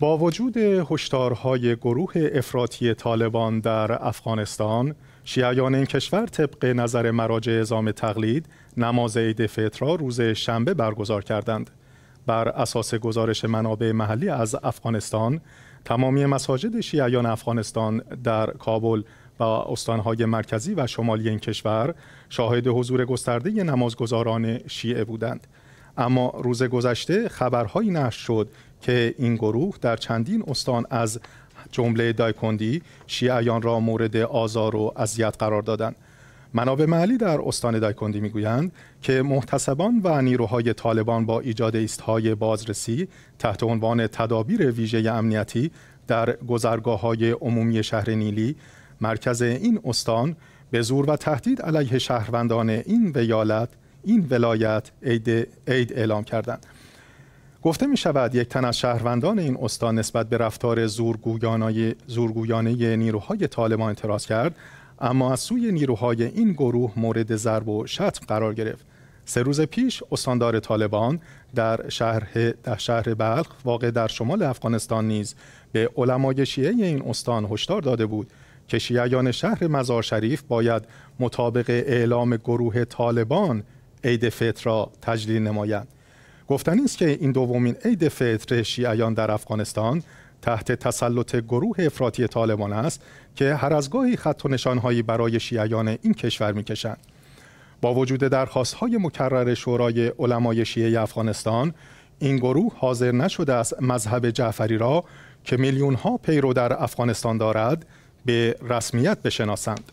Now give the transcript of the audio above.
با وجود هشدارهای گروه افراطی طالبان در افغانستان شیعیان این کشور طبق نظر مراجع اعزام تقلید نماز عید فطر را روز شنبه برگزار کردند بر اساس گزارش منابع محلی از افغانستان تمامی مساجد شیعیان افغانستان در کابل و استانهای مرکزی و شمالی این کشور شاهد حضور گسترده نمازگزاران شیعه بودند اما روز گذشته خبرهایی نشر شد که این گروه در چندین استان از جمله دایکندی شیعیان را مورد آزار و اذیت قرار دادند منابع محلی در استان دایکندی میگویند که محتسبان و نیروهای طالبان با ایجاد ایستهای بازرسی تحت عنوان تدابیر ویژه امنیتی در گذرگاه های عمومی شهر نیلی مرکز این استان به زور و تهدید علیه شهروندان این ویالت این ولایت عید, عید اعلام کردند گفته می شود یک تن از شهروندان این استان نسبت به رفتار زورگویانه, نیروهای طالبان اعتراض کرد اما از سوی نیروهای این گروه مورد ضرب و شتم قرار گرفت سه روز پیش استاندار طالبان در شهر, در شهر بلخ واقع در شمال افغانستان نیز به علمای شیعه این استان هشدار داده بود که شیعیان شهر مزار شریف باید مطابق اعلام گروه طالبان عید فطر را تجلیل نمایند گفتنی است که این دومین عید فطر شیعیان در افغانستان تحت تسلط گروه افراطی طالبان است که هر از گاهی خط و نشانهایی برای شیعیان این کشور میکشند با وجود های مکرر شورای علمای شیعه افغانستان این گروه حاضر نشده است مذهب جعفری را که میلیون ها پیرو در افغانستان دارد به رسمیت بشناسند